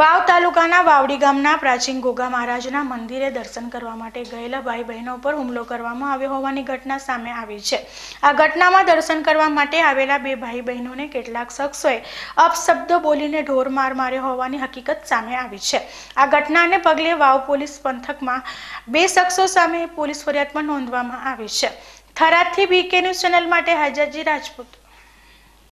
વાવ તાલુકાના વાવડી ગામના પ્રાચીન ગોગા મહારાજના મંદિરે દર્શન કરવા માટે ગયેલા ભાઈ બહેનો પર હુમલો કરવામાં આવ્યો હોવાની ઘટના સામે આવી છે આ ઘટનામાં દર્શન કરવા માટે આવેલા બે ભાઈ બહેનોને કેટલાક શખ્સોએ અપશબ્દ બોલીને ઢોર માર માર્યો હોવાની હકીકત સામે આવી છે આ ઘટનાને પગલે વાવ પોલીસ પંથકમાં બે શખ્સો સામે પોલીસ ફરિયાદ પણ નોંધવામાં આવી છે થરાદથી બીકે ન્યૂઝ ચેનલ માટે હાજરજી રાજપૂત